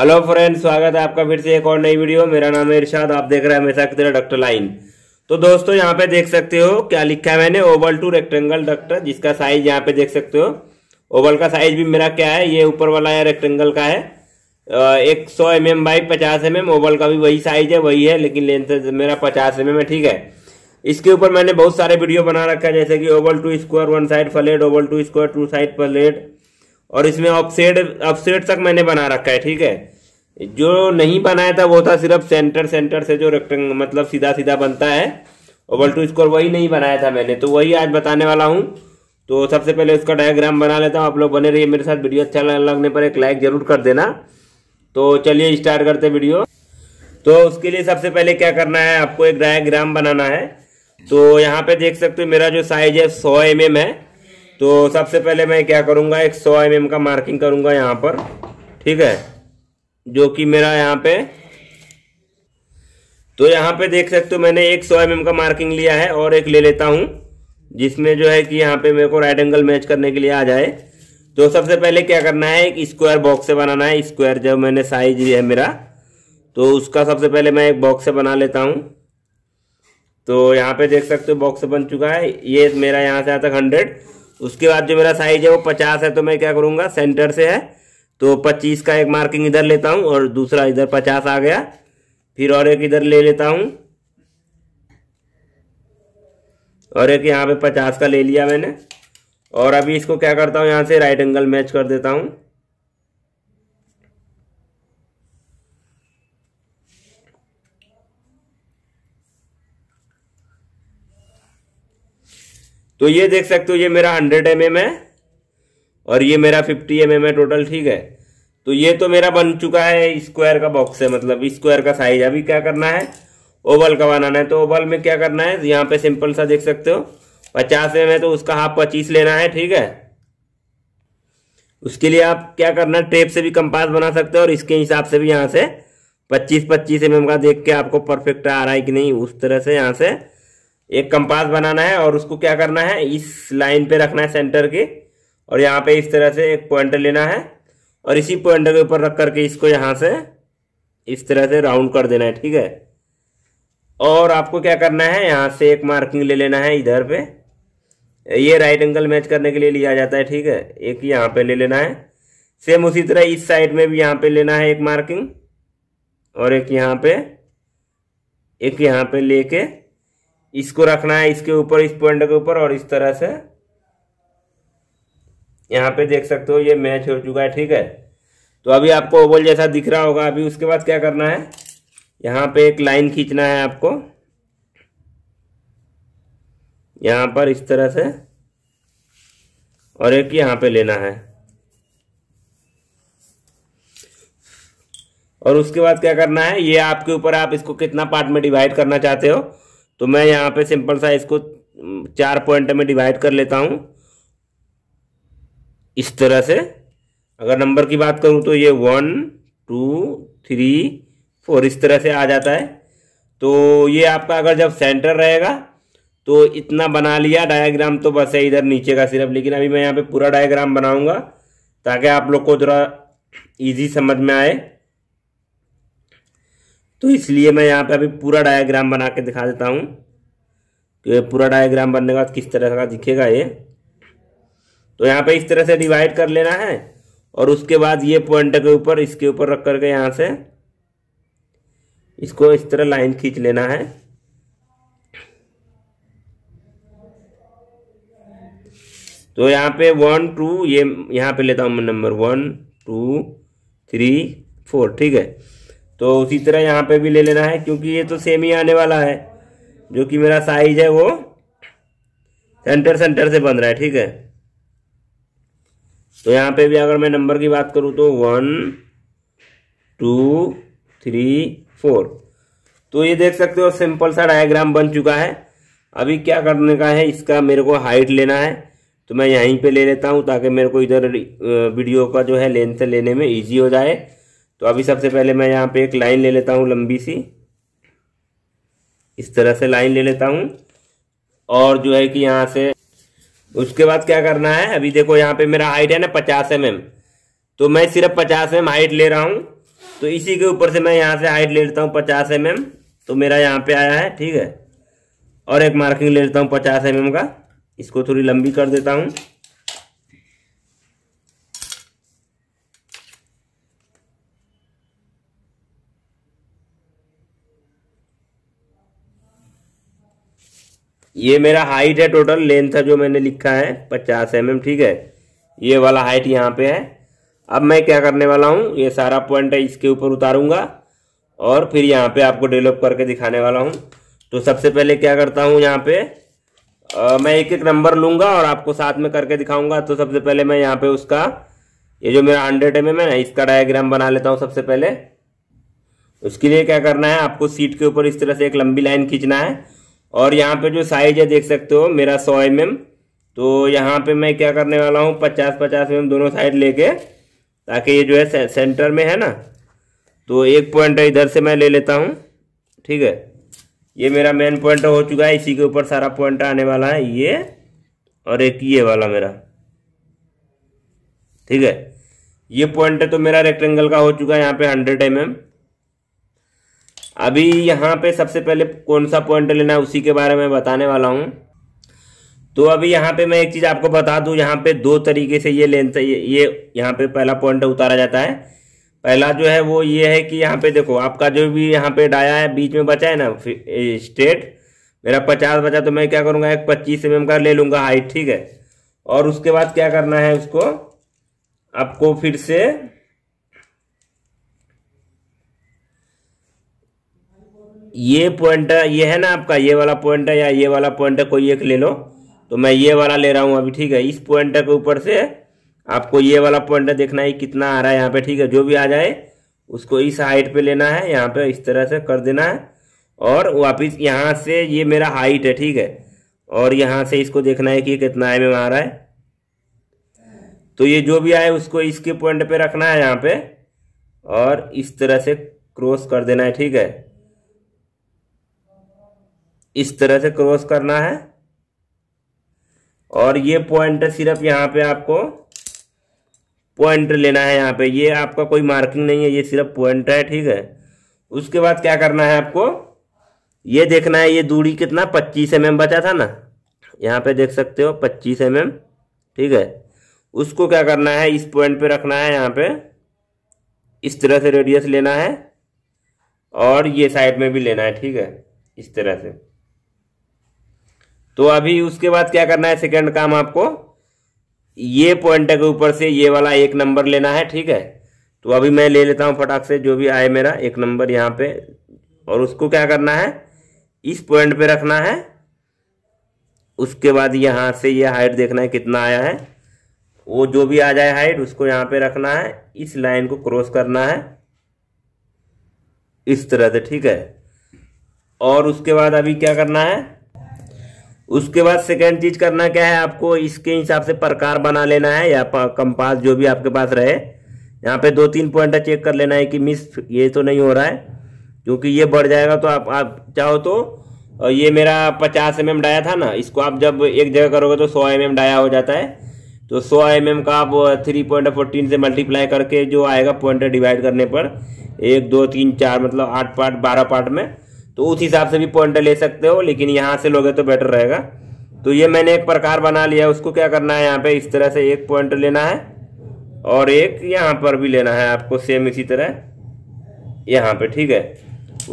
Hello friend स्वागत है आपका फिर से एक और नई वीडियो मेरा नाम है इरशाद आप देख रहे हैं हमेशा की तरह डॉक्टर लाइन तो दोस्तों यहाँ पे देख सकते हो क्या लिखा है मैंने ओवल टू रेक्टेंगल डॉक्टर जिसका साइज यहाँ पे देख सकते हो ओवल का साइज भी मेरा क्या है ये ऊपर वाला है रेक्टेंगल का है एक सौ एम एम बाई पचास एम एम ओवल का भी वही साइज है वही है लेकिन लेंथ मेरा पचास एम एम है ठीक है इसके ऊपर मैंने बहुत सारे वीडियो बना रखा है जैसे कि oval to square one side flat oval to square two side flat और इसमें ऑफसेट ऑफसेट तक मैंने बना रखा है ठीक है जो नहीं बनाया था वो था सिर्फ सेंटर सेंटर से जो रेक्टेंग मतलब सीधा सीधा बनता है ओवल टू स्कोर वही नहीं बनाया था मैंने तो वही आज बताने वाला हूँ तो सबसे पहले उसका डायग्राम बना लेता हूँ आप लोग बने रहिए मेरे साथ वीडियो अच्छा लगने पर एक लाइक जरूर कर देना तो चलिए स्टार्ट करते वीडियो तो उसके लिए सबसे पहले क्या करना है आपको एक डायग्राम बनाना है तो यहाँ पे देख सकते हो मेरा जो साइज है सौ एम है तो सबसे पहले मैं क्या करूंगा एक सौ एम का मार्किंग करूंगा यहाँ पर ठीक है जो कि मेरा यहाँ पे तो यहाँ पे देख सकते हो मैंने एक सौ एम का मार्किंग लिया है और एक ले लेता हूँ जिसमें जो है कि यहाँ पे मेरे को राइट एंगल मैच करने के लिए आ जाए तो सबसे पहले क्या करना है एक स्क्वायर बॉक्स से बनाना है स्क्वायर जब मैंने साइज है मेरा तो उसका सबसे पहले मैं एक बॉक्स से बना लेता हूँ तो यहाँ पे देख सकते हो बॉक्स बन चुका है ये मेरा यहाँ से आता है हंड्रेड उसके बाद जो मेरा साइज है वो पचास है तो मैं क्या करूँगा सेंटर से है तो पच्चीस का एक मार्किंग इधर लेता हूँ और दूसरा इधर पचास आ गया फिर और एक इधर ले लेता हूँ और एक यहाँ पे पचास का ले लिया मैंने और अभी इसको क्या करता हूँ यहाँ से राइट एंगल मैच कर देता हूँ तो ये देख सकते हो ये मेरा हंड्रेड एम एम है और ये मेरा फिफ्टी एम एम है टोटल ठीक है तो ये तो मेरा बन चुका है स्क्वायर का बॉक्स है मतलब स्क्वायर का साइज अभी क्या करना है ओवल का बनाना है तो ओवल में क्या करना है यहाँ पे सिंपल सा देख सकते हो पचास एम है तो उसका हाफ पच्चीस लेना है ठीक है उसके लिए आप क्या करना है टेप से भी कंपास बना सकते हो और इसके हिसाब से भी यहाँ से पच्चीस पच्चीस एम का देख के आपको परफेक्ट आ रहा है कि नहीं उस तरह से यहाँ से एक कंपास बनाना है और उसको क्या करना है इस लाइन पे रखना है सेंटर के और यहाँ पे इस तरह से एक पॉइंटर लेना है और इसी पॉइंटर के ऊपर रख करके इसको यहाँ से इस तरह से राउंड कर देना है ठीक है और आपको क्या करना है यहाँ से एक मार्किंग ले लेना है इधर पे ये राइट एंगल मैच करने के लिए लिया जाता है ठीक है एक यहाँ पे ले लेना है सेम उसी तरह इस साइड में भी यहाँ पे लेना है एक मार्किंग और एक यहाँ पे एक यहाँ पे लेके इसको रखना है इसके ऊपर इस पॉइंट के ऊपर और इस तरह से यहाँ पे देख सकते हो ये मैच हो चुका है ठीक है तो अभी आपको ओवल जैसा दिख रहा होगा अभी उसके बाद क्या करना है यहाँ पे एक लाइन खींचना है आपको यहाँ पर इस तरह से और एक यहाँ पे लेना है और उसके बाद क्या करना है ये आपके ऊपर आप इसको कितना पार्ट में डिवाइड करना चाहते हो तो मैं यहाँ पे सिंपल सा इसको चार पॉइंट में डिवाइड कर लेता हूँ इस तरह से अगर नंबर की बात करूँ तो ये वन टू थ्री फोर इस तरह से आ जाता है तो ये आपका अगर जब सेंटर रहेगा तो इतना बना लिया डायग्राम तो बस है इधर नीचे का सिर्फ लेकिन अभी मैं यहाँ पे पूरा डायग्राम बनाऊंगा ताकि आप लोग को थोड़ा इजी समझ में आए तो इसलिए मैं यहाँ पे अभी पूरा डायग्राम बना के दिखा देता हूँ कि पूरा डायग्राम बनने का किस तरह का दिखेगा ये तो यहाँ पे इस तरह से डिवाइड कर लेना है और उसके बाद ये पॉइंट के ऊपर इसके ऊपर रख करके यहाँ से इसको इस तरह लाइन खींच लेना है तो यहाँ पे वन टू ये यहाँ पे लेता हूँ मैं number one two three four ठीक है तो उसी तरह यहाँ पे भी ले लेना है क्योंकि ये तो सेम ही आने वाला है जो कि मेरा साइज है वो सेंटर सेंटर से बन रहा है ठीक है तो यहाँ पे भी अगर मैं नंबर की बात करूँ तो वन टू थ्री फोर तो ये देख सकते हो सिंपल सा डायग्राम बन चुका है अभी क्या करने का है इसका मेरे को हाइट लेना है तो मैं यहीं पे ले लेता हूँ ताकि मेरे को इधर वीडियो का जो है लेंथ लेने में इजी हो जाए तो अभी सबसे पहले मैं यहाँ पे एक लाइन ले लेता हूँ लंबी सी इस तरह से लाइन ले लेता हूँ और जो है कि यहाँ से उसके बाद क्या करना है अभी देखो यहाँ पे मेरा हाइट है ना पचास एम mm। एम तो मैं सिर्फ पचास एम mm हाइट ले रहा हूँ तो इसी के ऊपर से मैं यहाँ से हाइट ले लेता हूँ पचास एम mm। एम तो मेरा यहाँ पे आया है ठीक है और एक मार्किंग ले लेता हूँ पचास एम एम का इसको थोड़ी लंबी कर देता हूँ ये मेरा हाइट है टोटल लेंथ है जो मैंने लिखा है पचास एम mm, ठीक है ये वाला हाइट यहाँ पे है अब मैं क्या करने वाला हूँ ये सारा पॉइंट है इसके ऊपर उतारूंगा और फिर यहाँ पे आपको डेवलप करके दिखाने वाला हूँ तो सबसे पहले क्या करता हूँ यहाँ पे आ, मैं एक एक नंबर लूंगा और आपको साथ में करके दिखाऊंगा तो सबसे पहले मैं यहाँ पे उसका ये जो मेरा हंड्रेड एम एम है ना इसका डायग्राम बना लेता हूँ सबसे पहले उसके लिए क्या करना है आपको सीट के ऊपर इस तरह से एक लंबी लाइन खींचना है और यहाँ पे जो साइज है देख सकते हो मेरा सौ एम mm, तो यहाँ पे मैं क्या करने वाला हूँ पचास पचास एम mm दोनों साइड लेके ताकि ये जो है से, सेंटर में है ना तो एक पॉइंट इधर से मैं ले लेता हूँ ठीक है ये मेरा मेन पॉइंट हो चुका है इसी के ऊपर सारा पॉइंट आने वाला है ये और एक ये वाला मेरा ठीक है ये पॉइंट तो मेरा रेक्टेंगल का हो चुका है यहाँ पे हंड्रेड एम mm, अभी यहाँ पे सबसे पहले कौन सा पॉइंट लेना है उसी के बारे में बताने वाला हूँ तो अभी यहाँ पे मैं एक चीज़ आपको बता दूँ यहाँ पे दो तरीके से ये लेंथ ये यहाँ पे पहला पॉइंट उतारा जाता है पहला जो है वो ये है कि यहाँ पे देखो आपका जो भी यहाँ पे डाया है बीच में बचा है ना स्ट्रेट मेरा पचास बचा तो मैं क्या करूँगा एक पच्चीस एम का ले लूँगा हाइट ठीक है और उसके बाद क्या करना है उसको आपको फिर से ये पॉइंट ये है ना आपका ये वाला पॉइंट है या ये वाला पॉइंट है कोई एक ले लो तो मैं ये वाला ले रहा हूँ अभी ठीक है इस पॉइंट के ऊपर से आपको ये वाला पॉइंट देखना है कितना आ रहा है यहाँ पे ठीक है जो भी आ जाए उसको इस हाइट पे लेना है यहाँ पे इस तरह से कर देना है और वापिस यहाँ से ये मेरा हाइट है ठीक है और यहाँ से इसको देखना है कि कितना एम एम आ रहा है तो ये जो भी आए उसको इसके पॉइंट पे रखना है यहाँ पे और इस तरह से क्रॉस कर देना है ठीक है इस तरह से क्रॉस करना है और ये पॉइंट सिर्फ यहाँ पे आपको पॉइंट लेना है यहाँ पे ये आपका कोई मार्किंग नहीं है ये सिर्फ पॉइंट है ठीक है उसके बाद क्या करना है आपको ये देखना है ये दूरी कितना पच्चीस एम mm बचा था ना यहाँ पे देख सकते हो पच्चीस एम mm, ठीक है उसको क्या करना है इस पॉइंट पे रखना है यहाँ पे इस तरह से रेडियस लेना है और ये साइड में भी लेना है ठीक है इस तरह से तो अभी उसके बाद क्या करना है सेकंड काम आपको ये पॉइंट के ऊपर से ये वाला एक नंबर लेना है ठीक है तो अभी मैं ले लेता हूं फटाक से जो भी आए मेरा एक नंबर यहां पे और उसको क्या करना है इस पॉइंट पे रखना है उसके बाद यहां से ये हाइट देखना है कितना आया है वो जो भी आ जाए हाइट उसको यहां पे रखना है इस लाइन को क्रॉस करना है इस तरह से ठीक है और उसके बाद अभी क्या करना है उसके बाद सेकेंड चीज करना क्या है आपको इसके हिसाब से प्रकार बना लेना है या कंपास जो भी आपके पास रहे यहाँ पे दो तीन पॉइंट चेक कर लेना है कि मिस ये तो नहीं हो रहा है क्योंकि ये बढ़ जाएगा तो आप आप चाहो तो ये मेरा पचास एम एम डाया था ना इसको आप जब एक जगह करोगे तो सौ एम एम डाया हो जाता है तो सौ एम एम का आप थ्री पॉइंट फोर्टीन से मल्टीप्लाई करके जो आएगा पॉइंट डिवाइड करने पर एक दो तीन चार मतलब आठ पार्ट बारह पार्ट में तो उस हिसाब से भी पॉइंट ले सकते हो लेकिन यहाँ से लोगे तो बेटर रहेगा तो ये मैंने एक प्रकार बना लिया उसको क्या करना है यहाँ पे इस तरह से एक पॉइंट लेना है और एक यहाँ पर भी लेना है आपको सेम इसी तरह यहाँ पे ठीक है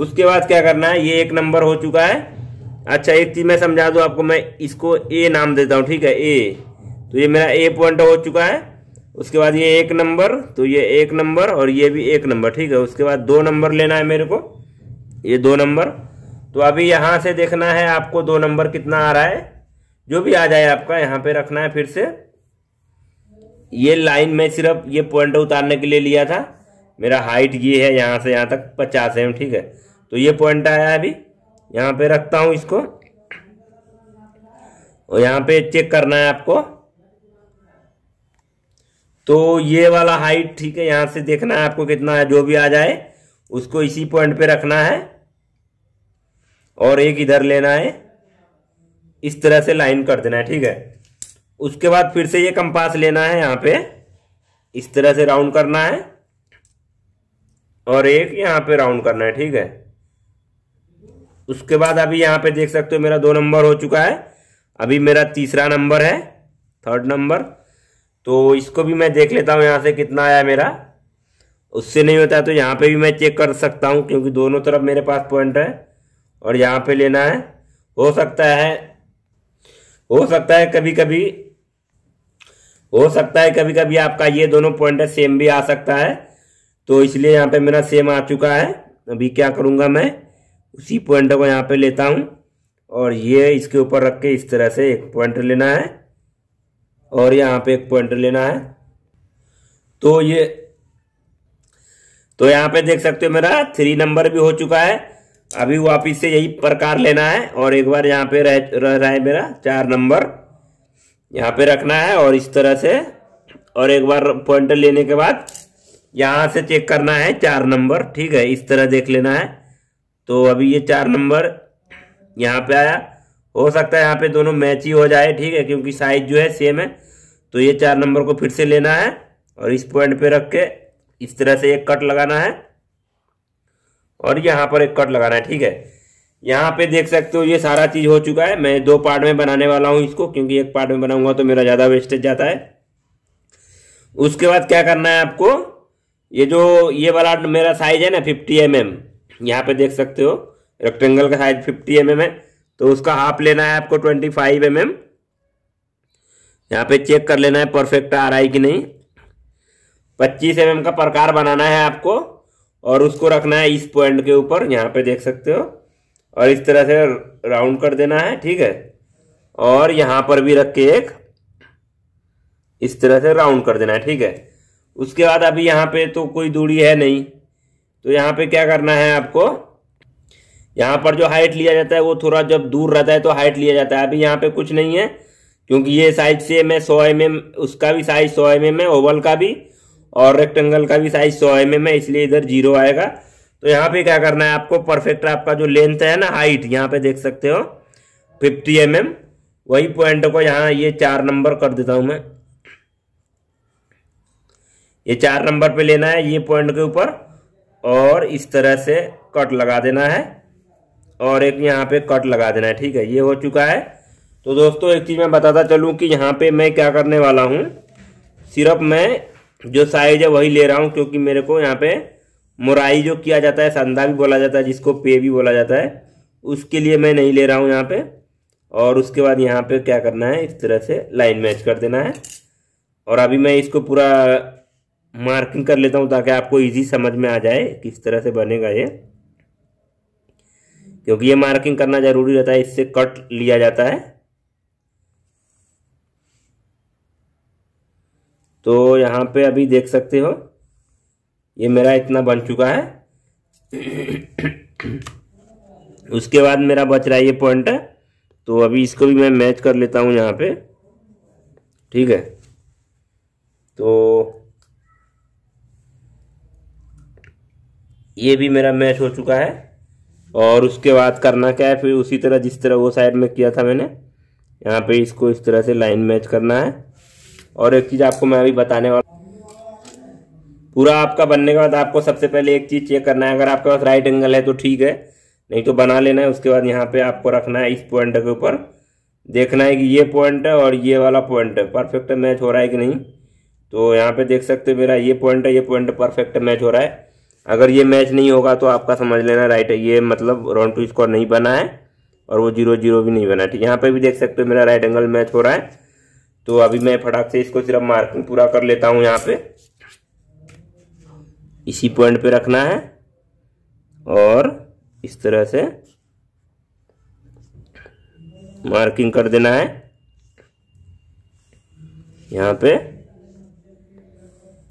उसके बाद क्या करना है ये एक नंबर हो चुका है अच्छा एक चीज़ मैं समझा दू आपको मैं इसको ए नाम देता हूँ ठीक है ए तो ये मेरा ए पॉइंट हो चुका है उसके बाद ये एक नंबर तो ये एक नंबर और ये भी एक नंबर ठीक है उसके बाद दो नंबर लेना है मेरे को ये दो नंबर तो अभी यहाँ से देखना है आपको दो नंबर कितना आ रहा है जो भी आ जाए आपका यहाँ पे रखना है फिर से ये लाइन में सिर्फ ये पॉइंट उतारने के लिए लिया था मेरा हाइट ये है यहाँ से यहाँ तक पचास एम ठीक है तो ये पॉइंट आया है अभी यहाँ पे रखता हूँ इसको और यहाँ पे चेक करना है आपको तो ये वाला हाइट ठीक है यहाँ से देखना है आपको कितना है जो भी आ जाए उसको इसी पॉइंट पे रखना है और एक इधर लेना है इस तरह से लाइन कर देना है ठीक है उसके बाद फिर से ये कंपास लेना है यहाँ पे इस तरह से राउंड करना है और एक यहाँ पे राउंड करना है ठीक है उसके बाद अभी यहाँ पे देख सकते हो मेरा दो नंबर हो चुका है अभी मेरा तीसरा नंबर है थर्ड नंबर तो इसको भी मैं देख लेता हूँ यहाँ से कितना आया मेरा उससे नहीं होता है तो यहाँ पे भी मैं चेक कर सकता हूँ क्योंकि दोनों तरफ मेरे पास पॉइंट है और यहाँ पे लेना है हो सकता है हो सकता है कभी कभी हो सकता है कभी कभी आपका ये दोनों पॉइंट है सेम भी आ सकता है तो इसलिए यहाँ पे मेरा सेम आ चुका है अभी क्या करूँगा मैं उसी पॉइंट को यहाँ पे लेता हूँ और ये इसके ऊपर रख के इस तरह से एक पॉइंट लेना है और यहाँ पे एक पॉइंट लेना है तो ये तो यहाँ पे देख सकते हो मेरा थ्री नंबर भी हो चुका है अभी वापिस से यही प्रकार लेना है और एक बार यहाँ पे रह रह रहा है मेरा चार नंबर यहाँ पे रखना है और इस तरह से और एक बार पॉइंटर लेने के बाद यहाँ से चेक करना है चार नंबर ठीक है इस तरह देख लेना है तो अभी ये चार नंबर यहाँ पे आया हो सकता है यहाँ पे दोनों मैच ही हो जाए ठीक है क्योंकि साइज जो है सेम है तो ये चार नंबर को फिर से लेना है और इस पॉइंट पे रख के इस तरह से एक कट लगाना है और यहाँ पर एक कट लगाना है ठीक है यहाँ पे देख सकते हो ये सारा चीज़ हो चुका है मैं दो पार्ट में बनाने वाला हूँ इसको क्योंकि एक पार्ट में बनाऊंगा तो मेरा ज़्यादा वेस्टेज जाता है उसके बाद क्या करना है आपको ये जो ये वाला मेरा साइज है ना फिफ्टी एम एम यहाँ पे देख सकते हो रेक्टेंगल का साइज फिफ्टी एम एम है तो उसका हाफ लेना है आपको ट्वेंटी फाइव एम एम यहाँ पे चेक कर लेना है परफेक्ट आ रहा है कि नहीं पच्चीस एम का प्रकार बनाना है आपको और उसको रखना है इस पॉइंट के ऊपर यहाँ पे देख सकते हो और इस तरह से राउंड कर देना है ठीक है और यहाँ पर भी रख के एक इस तरह से राउंड कर देना है ठीक है उसके बाद अभी यहाँ पे तो कोई दूरी है नहीं तो यहाँ पे क्या करना है आपको यहाँ पर जो हाइट लिया जाता है वो थोड़ा जब दूर रहता है तो हाइट लिया जाता है अभी यहाँ पे कुछ नहीं है क्योंकि ये साइज सेम है सौ एम उसका भी साइज सौ एम है ओवल का भी और रेक्टेंगल का भी साइज सौ एम mm एम है इसलिए इधर जीरो आएगा तो यहाँ पे क्या करना है आपको परफेक्ट आपका जो लेंथ है ना हाइट यहाँ पे देख सकते हो फिफ्टी एम एम वही पॉइंट को यहाँ ये चार नंबर कर देता हूँ मैं ये चार नंबर पे लेना है ये पॉइंट के ऊपर और इस तरह से कट लगा देना है और एक यहाँ पे कट लगा देना है ठीक है ये हो चुका है तो दोस्तों एक चीज़ मैं बताता चलूँ कि यहाँ पे मैं क्या करने वाला हूँ सिर्फ मैं जो साइज है वही ले रहा हूँ क्योंकि मेरे को यहाँ पे मुराई जो किया जाता है संधा भी बोला जाता है जिसको पे भी बोला जाता है उसके लिए मैं नहीं ले रहा हूँ यहाँ पे और उसके बाद यहाँ पे क्या करना है इस तरह से लाइन मैच कर देना है और अभी मैं इसको पूरा मार्किंग कर लेता हूँ ताकि आपको ईजी समझ में आ जाए किस तरह से बनेगा ये क्योंकि ये मार्किंग करना ज़रूरी रहता है इससे कट लिया जाता है तो यहाँ पे अभी देख सकते हो ये मेरा इतना बन चुका है उसके बाद मेरा बच रहा है ये पॉइंट है तो अभी इसको भी मैं मैच कर लेता हूँ यहाँ पे ठीक है तो ये भी मेरा मैच हो चुका है और उसके बाद करना क्या है फिर उसी तरह जिस तरह वो साइड में किया था मैंने यहाँ पे इसको इस तरह से लाइन मैच करना है और एक चीज़ आपको मैं अभी बताने वाला पूरा आपका बनने के बाद आपको सबसे पहले एक चीज़ चेक करना है अगर आपके पास राइट एंगल है तो ठीक है नहीं तो बना लेना है उसके बाद यहाँ पे आपको रखना है इस पॉइंट के ऊपर देखना है कि ये पॉइंट है और ये वाला पॉइंट है परफेक्ट मैच हो रहा है कि नहीं तो यहाँ पे देख सकते हो मेरा ये पॉइंट है ये पॉइंट परफेक्ट मैच हो रहा है अगर ये मैच नहीं होगा तो आपका समझ लेना राइट है ये मतलब राउंड टू स्कोर नहीं बना है और वो जीरो जीरो भी नहीं बना ठीक यहाँ पे भी देख सकते हो मेरा राइट एंगल मैच हो रहा है तो अभी मैं फटाक से इसको सिर्फ मार्किंग पूरा कर लेता हूँ यहाँ पे इसी पॉइंट पे रखना है और इस तरह से मार्किंग कर देना है यहाँ पे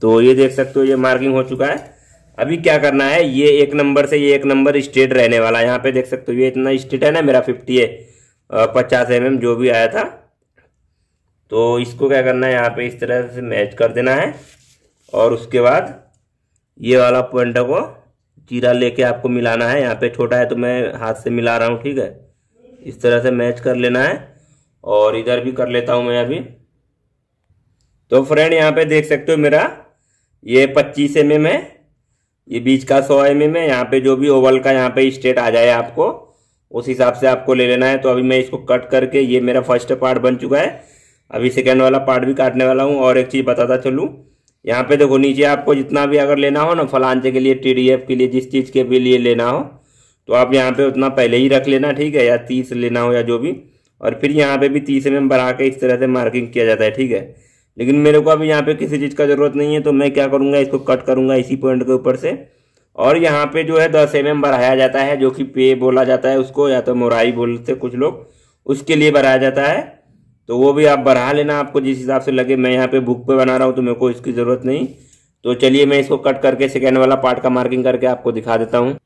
तो ये देख सकते हो ये मार्किंग हो चुका है अभी क्या करना है ये एक नंबर से ये एक नंबर स्ट्रेट रहने वाला है यहाँ पे देख सकते हो ये इतना स्ट्रेट है ना मेरा फिफ्टी है पचास एम जो भी आया था तो इसको क्या करना है यहाँ पे इस तरह से मैच कर देना है और उसके बाद ये वाला पॉइंट को चीरा लेके आपको मिलाना है यहाँ पे छोटा है तो मैं हाथ से मिला रहा हूँ ठीक है इस तरह से मैच कर लेना है और इधर भी कर लेता हूँ मैं अभी तो फ्रेंड यहाँ पे देख सकते हो मेरा ये पच्चीस एम एम है ये बीच का सौ एम एम है यहाँ पे जो भी ओवल का यहाँ पे स्टेट आ जाए आपको उस हिसाब से आपको ले लेना है तो अभी मैं इसको कट करके ये मेरा फर्स्ट पार्ट बन चुका है अभी सेकेंड वाला पार्ट भी काटने वाला हूँ और एक चीज़ बताता चलूँ यहाँ पे देखो नीचे आपको जितना भी अगर लेना हो ना फलांचे के लिए टी के लिए जिस चीज़ के भी लिए लेना हो तो आप यहाँ पे उतना पहले ही रख लेना ठीक है या तीस लेना हो या जो भी और फिर यहाँ पे भी तीस एम बढ़ा के इस तरह से मार्किंग किया जाता है ठीक है लेकिन मेरे को अभी यहाँ पे किसी चीज़ का ज़रूरत नहीं है तो मैं क्या करूँगा इसको कट करूँगा इसी पॉइंट के ऊपर से और यहाँ पे जो है दस एम बढ़ाया जाता है जो कि पे बोला जाता है उसको या तो मोराई बोलते कुछ लोग उसके लिए बढ़ाया जाता है तो वो भी आप बढ़ा लेना आपको जिस हिसाब से लगे मैं यहाँ पे बुक पे बना रहा हूँ तो मेरे को इसकी ज़रूरत नहीं तो चलिए मैं इसको कट करके सेकेंड वाला पार्ट का मार्किंग करके आपको दिखा देता हूँ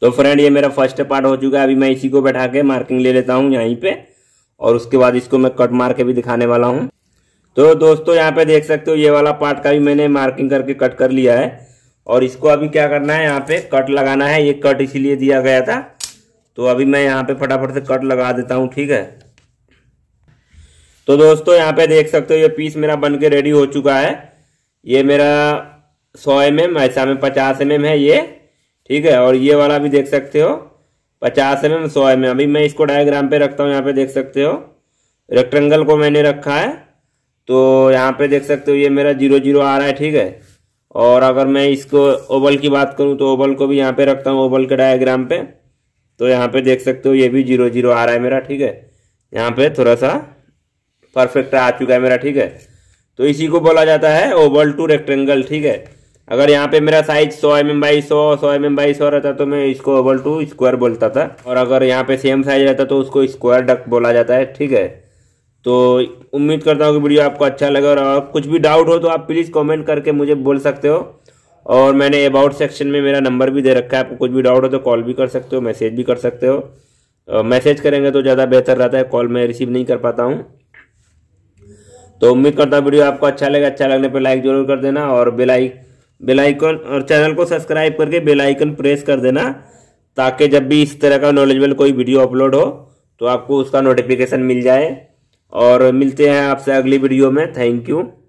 तो फ्रेंड ये मेरा फर्स्ट पार्ट हो चुका है अभी मैं इसी को बैठा के मार्किंग ले लेता हूँ यहीं पर और उसके बाद इसको मैं कट मार के भी दिखाने वाला हूँ तो दोस्तों यहाँ पे देख सकते हो ये वाला पार्ट का भी मैंने मार्किंग करके कट कर लिया है और इसको अभी क्या करना है यहाँ पे कट लगाना है ये कट इसीलिए दिया गया था तो अभी मैं यहाँ पे फटाफट से कट लगा देता हूँ ठीक है तो दोस्तों यहाँ पे देख सकते हो ये पीस मेरा बन के रेडी हो चुका है ये मेरा सौ एम एम ऐसा में पचास एम एम है ये ठीक है और ये वाला भी देख सकते हो पचास एम एम सौ एम एम अभी मैं इसको डायग्राम पे रखता हूँ यहाँ पे देख सकते हो रेक्टेंगल को मैंने रखा है तो यहाँ पे देख सकते हो ये मेरा जीरो जीरो आ रहा है ठीक है और अगर मैं इसको ओवल की बात करूँ तो ओवल को भी यहाँ पे रखता हूँ ओवल के डायग्राम पे तो यहाँ पे देख सकते हो ये भी जीरो जीरो आ रहा है मेरा ठीक है यहाँ पे थोड़ा सा परफेक्ट आ चुका है मेरा ठीक है तो इसी को बोला जाता है ओवल टू रेक्टेंगल ठीक है अगर यहाँ पे मेरा साइज 100 एम एम बाई सौ सौ एम एम बाई सौ रहता तो मैं इसको ओवल टू स्क्वायर बोलता था और अगर यहाँ पे सेम साइज रहता तो उसको स्क्वायर डक बोला जाता है ठीक है तो उम्मीद करता हूँ कि वीडियो आपको अच्छा लगे और, कुछ भी डाउट हो तो आप प्लीज़ कॉमेंट करके मुझे बोल सकते हो और मैंने अबाउट सेक्शन में मेरा नंबर भी दे रखा है आपको कुछ भी डाउट हो तो कॉल भी कर सकते हो मैसेज भी कर सकते हो मैसेज करेंगे तो ज़्यादा बेहतर रहता है कॉल मैं रिसीव नहीं कर पाता हूँ तो उम्मीद करता हूँ वीडियो आपको अच्छा लगे अच्छा लगने पर लाइक जरूर कर देना और बेलाइक बेलाइकन और चैनल को सब्सक्राइब करके बेलाइकन प्रेस कर देना ताकि जब भी इस तरह का नॉलेजबल कोई वीडियो अपलोड हो तो आपको उसका नोटिफिकेशन मिल जाए और मिलते हैं आपसे अगली वीडियो में थैंक यू